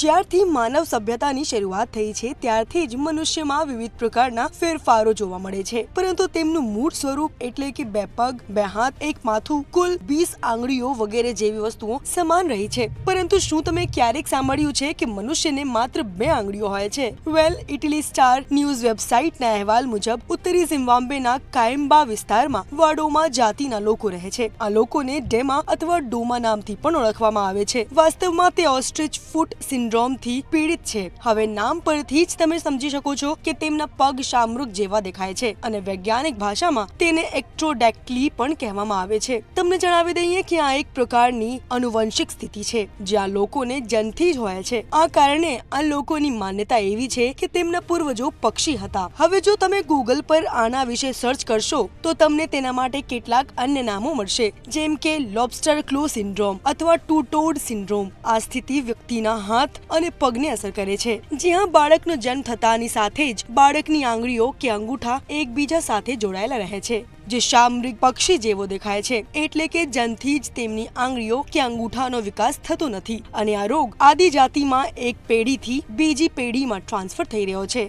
જ્યારથી માનવ સભ્યતાની શરૂઆત થઈ છે ત્યારથી જ મનુષ્યમાં વિવિધ પ્રકારના ફેરફારો જોવા મળે છે પરંતુ તેમનું મૂળ સ્વરૂપ એટલે કે બે પગ બે હાથ એક માથું કુલ વીસ આંગળીઓ વગેરે જેવી વસ્તુઓ સમાન રહી છે પરંતુ શું તમે ક્યારેક સાંભળ્યું છે કે મનુષ્યને માત્ર બે આંગળીઓ હોય છે વેલ ઇટલી સ્ટાર ન્યૂઝ વેબસાઇટના અહેવાલ મુજબ ઉત્તરી ઝિમ્બાબ્વેના કાયમ્બા વિસ્તારમાં વાડોમાં જાતિના લોકો રહે છે આ લોકોને ડેમા અથવા ડોમા નામથી પણ ઓળખવામાં આવે છે વાસ્તવમાં તે ઓસ્ટ્રિચ ફૂટ સિન્ડ્રોમ સિન્ડ્રોમથી પીડિત છે હવે નામ પરથી જ તમે સમજી શકો છો કે તેમના પગ શામૃગ જેવા દેખાય છે અને વૈજ્ઞાનિક ભાષામાં તેને એક્ટ્રોડેક્ટલી પણ કહેવામાં આવે છે તમને જણાવી દઈએ કે આ એક પ્રકારની અનુવંશિક સ્થિતિ છે જ્યાં લોકોને જનથી જ હોય છે આ કારણે આ લોકોની માન્યતા એવી છે કે તેમના પૂર્વજો પક્ષી હતા હવે જો તમે ગૂગલ પર આના વિશે સર્ચ કરશો તો તમને તેના માટે કેટલાક અન્ય નામો મળશે જેમ કે લોબસ્ટર ક્લો સિન્ડ્રોમ અથવા ટુટોડ સિન્ડ્રોમ આ સ્થિતિ વ્યક્તિના હાથ અને પગને અસર કરે છે જ્યાં બાળકનો જન્મ થતાની સાથે જ બાળકની આંગળીઓ કે અંગૂઠા એકબીજા સાથે જોડાયેલા રહે છે જે શામૃગ પક્ષી જેવો દેખાય છે એટલે કે જનથી જ તેમની આંગળીઓ કે અંગૂઠાનો વિકાસ થતો નથી અને આ રોગ આદિજાતિમાં એક પેઢીથી બીજી પેઢીમાં ટ્રાન્સફર થઈ રહ્યો છે